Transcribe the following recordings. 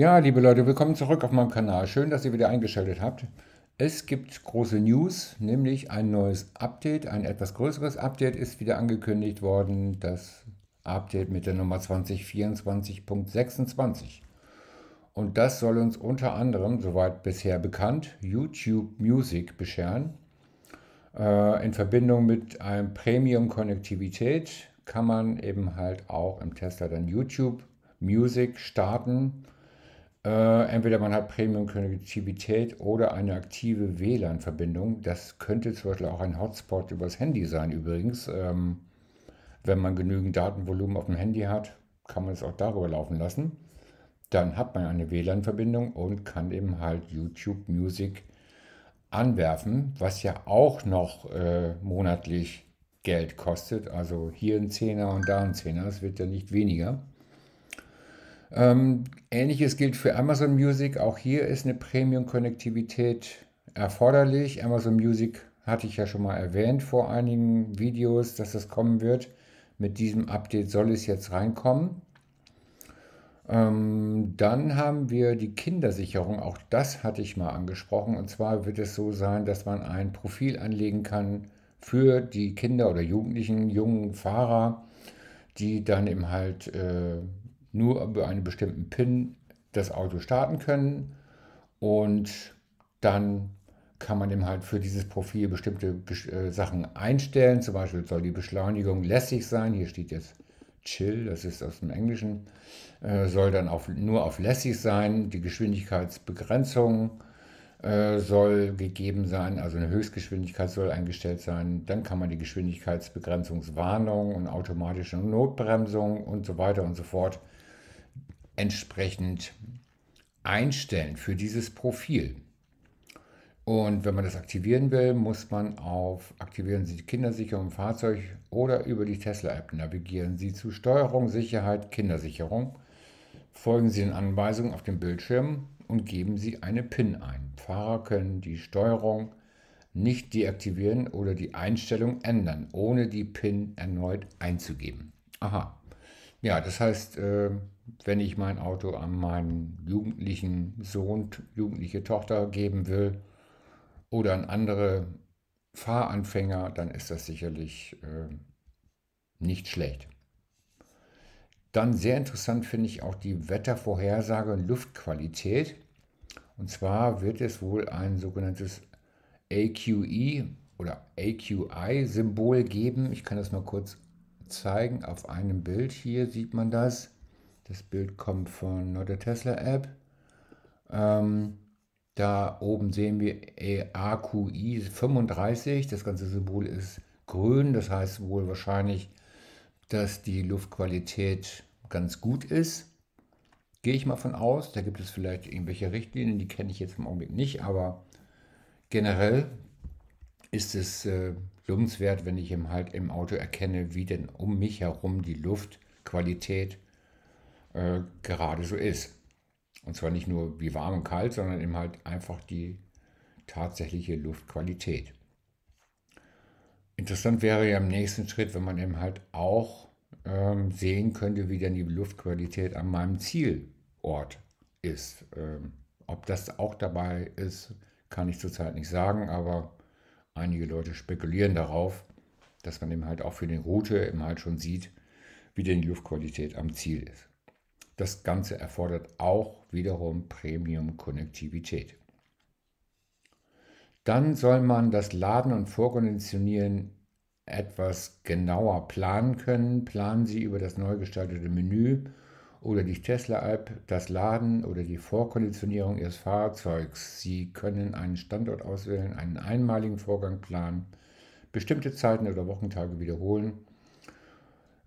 Ja, liebe Leute, willkommen zurück auf meinem Kanal. Schön, dass ihr wieder eingeschaltet habt. Es gibt große News, nämlich ein neues Update, ein etwas größeres Update ist wieder angekündigt worden, das Update mit der Nummer 2024.26. Und das soll uns unter anderem, soweit bisher bekannt, YouTube Music bescheren. Äh, in Verbindung mit einem Premium-Konnektivität kann man eben halt auch im Tesla dann YouTube Music starten äh, entweder man hat Premium-Konnektivität oder eine aktive WLAN-Verbindung. Das könnte zum Beispiel auch ein Hotspot übers Handy sein, übrigens. Ähm, wenn man genügend Datenvolumen auf dem Handy hat, kann man es auch darüber laufen lassen. Dann hat man eine WLAN-Verbindung und kann eben halt YouTube Music anwerfen, was ja auch noch äh, monatlich Geld kostet. Also hier ein Zehner und da ein Zehner, es wird ja nicht weniger. Ähm, ähnliches gilt für Amazon Music. Auch hier ist eine Premium-Konnektivität erforderlich. Amazon Music hatte ich ja schon mal erwähnt vor einigen Videos, dass das kommen wird. Mit diesem Update soll es jetzt reinkommen. Ähm, dann haben wir die Kindersicherung. Auch das hatte ich mal angesprochen. Und zwar wird es so sein, dass man ein Profil anlegen kann für die Kinder oder Jugendlichen, jungen Fahrer, die dann eben halt äh, nur über einen bestimmten PIN das Auto starten können und dann kann man eben halt für dieses Profil bestimmte äh, Sachen einstellen. Zum Beispiel soll die Beschleunigung lässig sein. Hier steht jetzt chill, das ist aus dem Englischen. Äh, soll dann auf, nur auf lässig sein. Die Geschwindigkeitsbegrenzung äh, soll gegeben sein. Also eine Höchstgeschwindigkeit soll eingestellt sein. Dann kann man die Geschwindigkeitsbegrenzungswarnung und automatische Notbremsung und so weiter und so fort entsprechend einstellen für dieses Profil. Und wenn man das aktivieren will, muss man auf Aktivieren Sie die Kindersicherung im Fahrzeug oder über die Tesla-App navigieren Sie zu Steuerung, Sicherheit, Kindersicherung. Folgen Sie den Anweisungen auf dem Bildschirm und geben Sie eine PIN ein. Fahrer können die Steuerung nicht deaktivieren oder die Einstellung ändern, ohne die PIN erneut einzugeben. Aha. Ja, das heißt, äh, wenn ich mein Auto an meinen jugendlichen Sohn, jugendliche Tochter geben will oder an andere Fahranfänger, dann ist das sicherlich äh, nicht schlecht. Dann sehr interessant finde ich auch die Wettervorhersage und Luftqualität. Und zwar wird es wohl ein sogenanntes AQE oder AQI-Symbol geben. Ich kann das mal kurz zeigen. Auf einem Bild hier sieht man das. Das Bild kommt von der Tesla App. Ähm, da oben sehen wir e AQI 35. Das ganze Symbol ist grün. Das heißt wohl wahrscheinlich, dass die Luftqualität ganz gut ist. Gehe ich mal von aus. Da gibt es vielleicht irgendwelche Richtlinien, die kenne ich jetzt im Augenblick nicht, aber generell ist es äh, lobenswert, wenn ich eben halt im Auto erkenne, wie denn um mich herum die Luftqualität ist. Äh, gerade so ist. Und zwar nicht nur wie warm und kalt, sondern eben halt einfach die tatsächliche Luftqualität. Interessant wäre ja im nächsten Schritt, wenn man eben halt auch ähm, sehen könnte, wie denn die Luftqualität an meinem Zielort ist. Ähm, ob das auch dabei ist, kann ich zurzeit nicht sagen, aber einige Leute spekulieren darauf, dass man eben halt auch für die Route eben halt schon sieht, wie denn die Luftqualität am Ziel ist. Das Ganze erfordert auch wiederum Premium-Konnektivität. Dann soll man das Laden und Vorkonditionieren etwas genauer planen können. Planen Sie über das neu gestaltete Menü oder die Tesla-App das Laden oder die Vorkonditionierung Ihres Fahrzeugs. Sie können einen Standort auswählen, einen einmaligen Vorgang planen, bestimmte Zeiten oder Wochentage wiederholen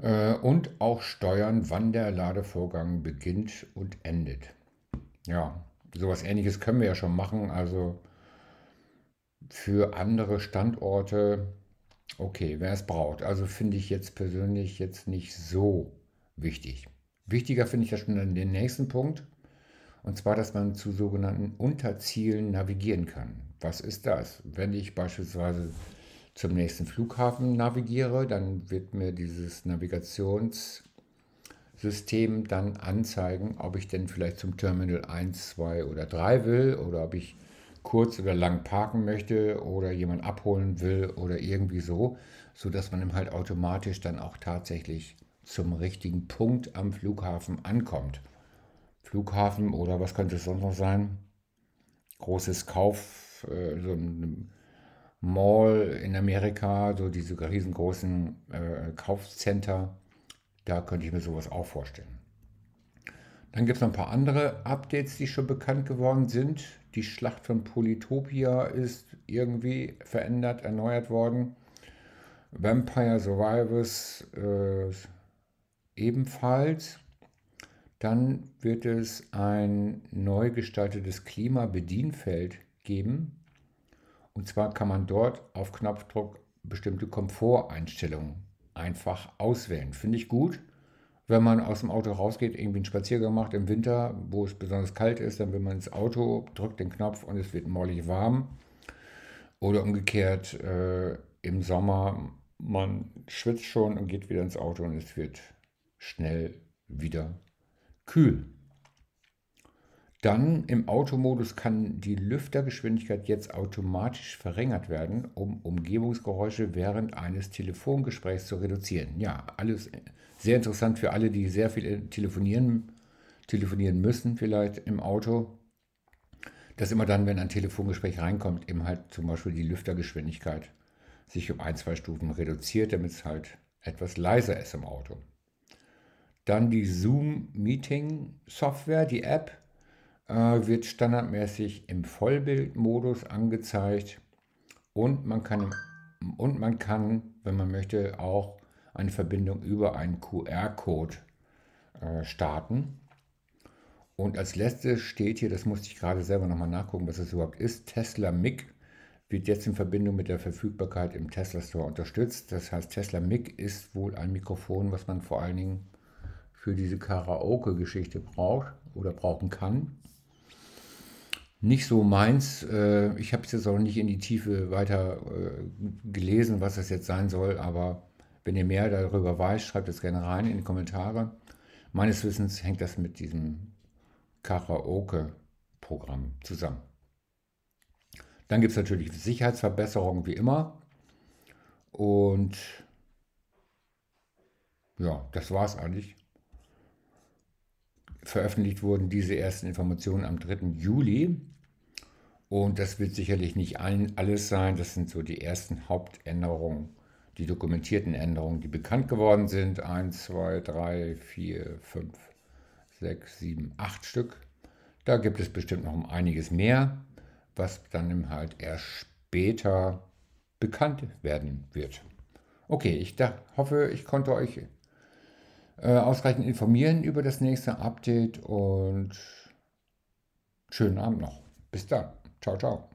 äh, und auch steuern, wann der Ladevorgang beginnt und endet. Ja, sowas ähnliches können wir ja schon machen. Also für andere Standorte, okay, wer es braucht. Also finde ich jetzt persönlich jetzt nicht so wichtig. Wichtiger finde ich ja schon den nächsten Punkt. Und zwar, dass man zu sogenannten Unterzielen navigieren kann. Was ist das? Wenn ich beispielsweise zum nächsten Flughafen navigiere, dann wird mir dieses Navigationssystem dann anzeigen, ob ich denn vielleicht zum Terminal 1, 2 oder 3 will oder ob ich kurz oder lang parken möchte oder jemand abholen will oder irgendwie so, so dass man dann halt automatisch dann auch tatsächlich zum richtigen Punkt am Flughafen ankommt. Flughafen oder was könnte es sonst noch sein? Großes Kauf, äh, so ein Mall in Amerika, so diese riesengroßen äh, Kaufcenter. Da könnte ich mir sowas auch vorstellen. Dann gibt es noch ein paar andere Updates, die schon bekannt geworden sind. Die Schlacht von Polytopia ist irgendwie verändert, erneuert worden. Vampire Survivors äh, ebenfalls. Dann wird es ein neu gestaltetes Klima-Bedienfeld geben, und zwar kann man dort auf Knopfdruck bestimmte Komforteinstellungen einfach auswählen. Finde ich gut. Wenn man aus dem Auto rausgeht, irgendwie einen Spaziergang macht im Winter, wo es besonders kalt ist, dann will man ins Auto, drückt den Knopf und es wird mollig warm. Oder umgekehrt, äh, im Sommer, man schwitzt schon und geht wieder ins Auto und es wird schnell wieder kühl. Dann im Automodus kann die Lüftergeschwindigkeit jetzt automatisch verringert werden, um Umgebungsgeräusche während eines Telefongesprächs zu reduzieren. Ja, alles sehr interessant für alle, die sehr viel äh, telefonieren, telefonieren müssen, vielleicht im Auto. Dass immer dann, wenn ein Telefongespräch reinkommt, eben halt zum Beispiel die Lüftergeschwindigkeit sich um ein, zwei Stufen reduziert, damit es halt etwas leiser ist im Auto. Dann die Zoom Meeting Software, die App wird standardmäßig im Vollbildmodus angezeigt und man kann, und man kann wenn man möchte, auch eine Verbindung über einen QR-Code äh, starten. Und als letztes steht hier, das musste ich gerade selber nochmal nachgucken, was es überhaupt ist, Tesla MIG wird jetzt in Verbindung mit der Verfügbarkeit im Tesla Store unterstützt. Das heißt, Tesla MIG ist wohl ein Mikrofon, was man vor allen Dingen für diese Karaoke-Geschichte braucht oder brauchen kann nicht so meins. Äh, ich habe es jetzt auch nicht in die Tiefe weiter äh, gelesen, was das jetzt sein soll, aber wenn ihr mehr darüber weiß, schreibt es gerne rein in die Kommentare. Meines Wissens hängt das mit diesem Karaoke-Programm zusammen. Dann gibt es natürlich Sicherheitsverbesserungen wie immer. Und ja, das war es eigentlich veröffentlicht wurden diese ersten Informationen am 3. Juli. Und das wird sicherlich nicht ein, alles sein. Das sind so die ersten Hauptänderungen, die dokumentierten Änderungen, die bekannt geworden sind. 1, 2, 3, 4, 5, 6, 7, 8 Stück. Da gibt es bestimmt noch um einiges mehr, was dann halt erst später bekannt werden wird. Okay, ich da, hoffe, ich konnte euch äh, ausreichend informieren über das nächste Update und schönen Abend noch. Bis dann. Ciao, ciao.